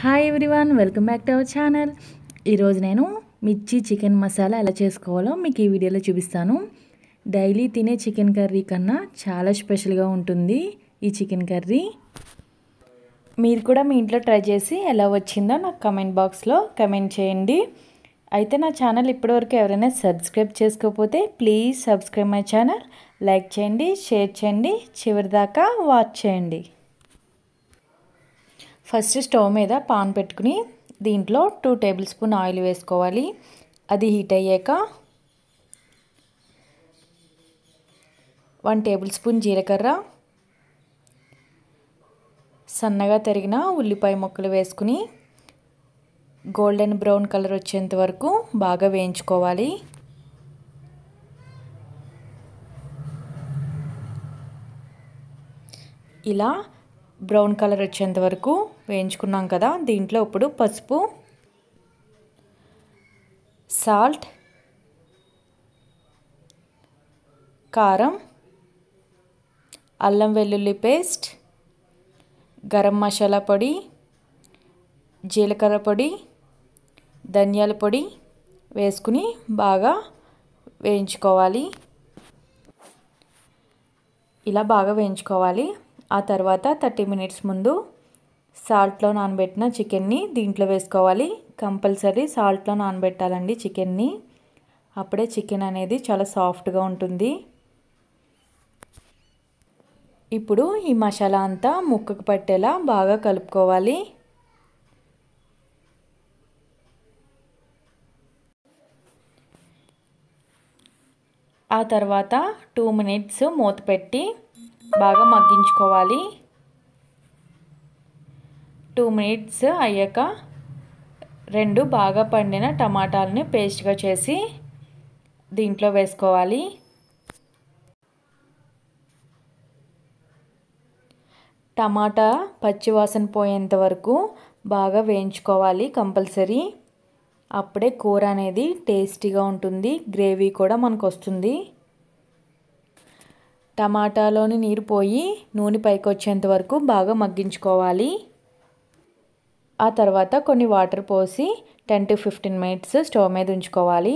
hi everyone welcome back to our channel ఈరోజు నేను మిర్చి చికెన్ మసాలా ఎలా చేసుకోవాలో మీకు ఈ వీడియోలో చూపిస్తాను డైలీ తినే చికెన్ కర్రీ కన్నా చాలా స్పెషల్గా ఉంటుంది ఈ చికెన్ కర్రీ మీరు కూడా మీ ఇంట్లో ట్రై చేసి ఎలా వచ్చిందో నాకు కమెంట్ బాక్స్లో కమెంట్ చేయండి అయితే నా ఛానల్ ఇప్పటివరకు ఎవరైనా సబ్స్క్రైబ్ చేసుకోకపోతే please subscribe my channel like చేయండి షేర్ చేయండి చివరిదాకా వాచ్ చేయండి ఫస్ట్ స్టవ్ మీద పాన్ పెట్టుకుని దీంట్లో టూ టేబుల్ స్పూన్ ఆయిల్ వేసుకోవాలి అది హీట్ అయ్యాక వన్ టేబుల్ స్పూన్ జీలకర్ర సన్నగా తరిగిన ఉల్లిపాయ ముక్కలు వేసుకుని గోల్డెన్ బ్రౌన్ కలర్ వచ్చేంత వరకు బాగా వేయించుకోవాలి ఇలా బ్రౌన్ కలర్ వచ్చేంత వరకు వేయించుకున్నాం కదా దీంట్లో ఇప్పుడు పసుపు సాల్ట్ కారం అల్లం వెల్లుల్లి పేస్ట్ గరం మసాలా పొడి జీలకర్ర పొడి ధనియాల పొడి వేసుకుని బాగా వేయించుకోవాలి ఇలా బాగా వేయించుకోవాలి ఆ తర్వాత థర్టీ మినిట్స్ ముందు సాల్ట్లో నానబెట్టిన చికెన్ని దీంట్లో వేసుకోవాలి కంపల్సరీ సాల్ట్లో నానబెట్టాలండి చికెన్ని అప్పుడే చికెన్ అనేది చాలా సాఫ్ట్గా ఉంటుంది ఇప్పుడు ఈ మసాలా అంతా ముక్కకు పట్టేలా బాగా కలుపుకోవాలి ఆ తర్వాత టూ మినిట్స్ మూత పెట్టి బాగా మగ్గించుకోవాలి టూ మినిట్స్ అయ్యాక రెండు బాగా పండిన టమాటాలని పేస్ట్గా చేసి దీంట్లో వేసుకోవాలి టమాటా పచ్చివాసన పోయేంత వరకు బాగా వేయించుకోవాలి కంపల్సరీ అప్పుడే కూర అనేది టేస్టీగా ఉంటుంది గ్రేవీ కూడా మనకు వస్తుంది టమాటాలోని నీరు పోయి నూనె పైకి వచ్చేంత వరకు బాగా మగ్గించుకోవాలి ఆ తర్వాత కొన్ని వాటర్ పోసి ten to fifteen minutes stove మీద ఉంచుకోవాలి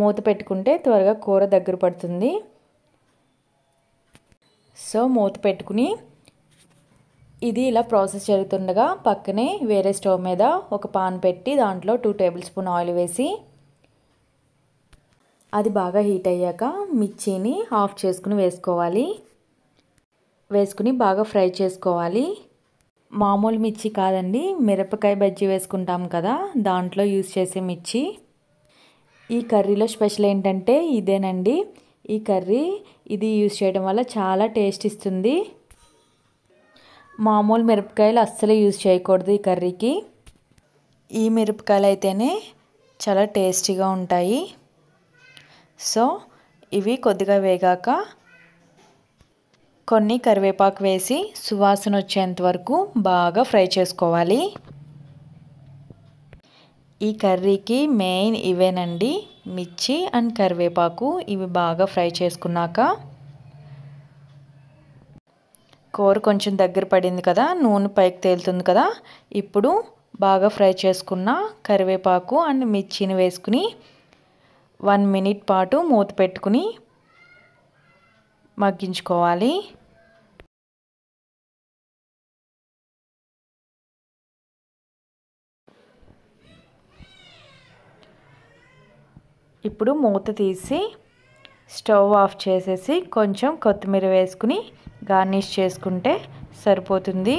మూత పెట్టుకుంటే త్వరగా కూర దగ్గర పడుతుంది సో మూత పెట్టుకుని ఇది ఇలా ప్రాసెస్ జరుగుతుండగా పక్కనే వేరే స్టవ్ మీద ఒక పాన్ పెట్టి దాంట్లో టూ టేబుల్ స్పూన్ ఆయిల్ వేసి అది బాగా హీట్ అయ్యాక మిర్చిని ఆఫ్ చేసుకుని వేసుకోవాలి వేసుకుని బాగా ఫ్రై చేసుకోవాలి మామూలు మిర్చి కాదండి మిరపకాయ బజ్జీ వేసుకుంటాం కదా దాంట్లో యూజ్ చేసే మిర్చి ఈ కర్రీలో స్పెషల్ ఏంటంటే ఇదేనండి ఈ కర్రీ ఇది యూజ్ చేయడం వల్ల చాలా టేస్ట్ ఇస్తుంది మామూలు మిరపకాయలు అస్సలు యూజ్ చేయకూడదు ఈ కర్రీకి ఈ మిరపకాయలు అయితేనే చాలా టేస్టీగా ఉంటాయి సో ఇవి కొద్దిగా వేగాక కొన్ని కరివేపాకు వేసి సువాసన వచ్చేంత వరకు బాగా ఫ్రై చేసుకోవాలి ఈ కర్రీకి మెయిన్ ఇవేనండి మిర్చి అండ్ కరివేపాకు ఇవి బాగా ఫ్రై చేసుకున్నాక కూర కొంచెం దగ్గర పడింది కదా నూనె పైకి తేలుతుంది కదా ఇప్పుడు బాగా ఫ్రై చేసుకున్న కరివేపాకు అండ్ మిర్చిని వేసుకుని వన్ మినిట్ పాటు మూత పెట్టుకుని మగ్గించుకోవాలి ఇప్పుడు మూత తీసి స్టవ్ ఆఫ్ చేసేసి కొంచెం కొత్తిమీర వేసుకుని గార్నిష్ చేసుకుంటే సరిపోతుంది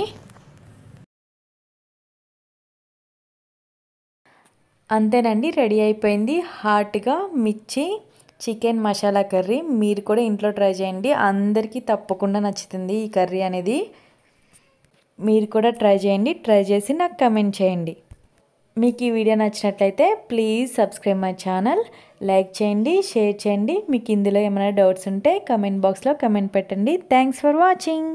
అంతేనండి రెడీ అయిపోయింది హాట్గా మిర్చి చికెన్ మసాలా కర్రీ మీరు కూడా ఇంట్లో ట్రై చేయండి అందరికీ తప్పకుండా నచ్చుతుంది ఈ కర్రీ అనేది మీరు కూడా ట్రై చేయండి ట్రై చేసి నాకు కమెంట్ చేయండి మీకు ఈ వీడియో నచ్చినట్లయితే please subscribe my channel like చేయండి షేర్ చేయండి మీకు ఇందులో ఏమైనా డౌట్స్ ఉంటే కమెంట్ బాక్స్లో కమెంట్ పెట్టండి థ్యాంక్స్ ఫర్ వాచింగ్